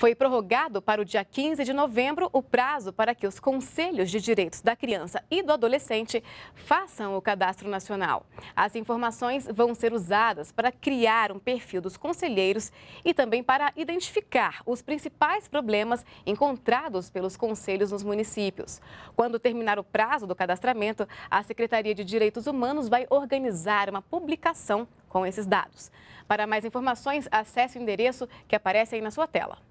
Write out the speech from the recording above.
Foi prorrogado para o dia 15 de novembro o prazo para que os conselhos de direitos da criança e do adolescente façam o cadastro nacional. As informações vão ser usadas para criar um perfil dos conselheiros e também para identificar os principais problemas encontrados pelos conselhos nos municípios. Quando terminar o prazo do cadastramento, a Secretaria de Direitos Humanos vai organizar uma publicação com esses dados. Para mais informações, acesse o endereço que aparece aí na sua tela.